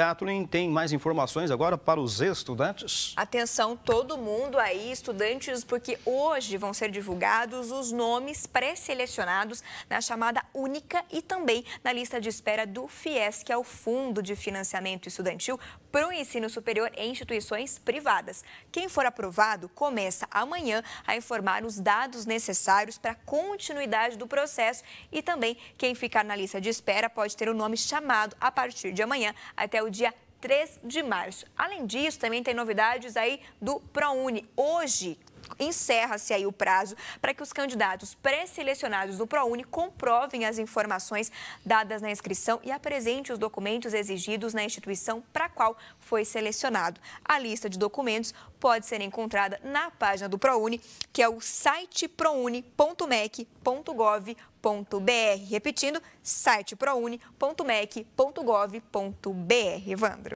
Kathleen tem mais informações agora para os estudantes. Atenção todo mundo aí, estudantes, porque hoje vão ser divulgados os nomes pré-selecionados na chamada única e também na lista de espera do FIES, que é o Fundo de Financiamento Estudantil para o Ensino Superior em Instituições Privadas. Quem for aprovado começa amanhã a informar os dados necessários para a continuidade do processo e também quem ficar na lista de espera pode ter o nome chamado a partir de amanhã até o dia 3 de março. Além disso, também tem novidades aí do ProUni. Hoje, encerra-se aí o prazo para que os candidatos pré-selecionados do ProUni comprovem as informações dadas na inscrição e apresentem os documentos exigidos na instituição para a qual foi selecionado. A lista de documentos pode ser encontrada na página do ProUni, que é o site prouni.mec.gov.br. Repetindo, site prouni.mec.gov.br. Evandro.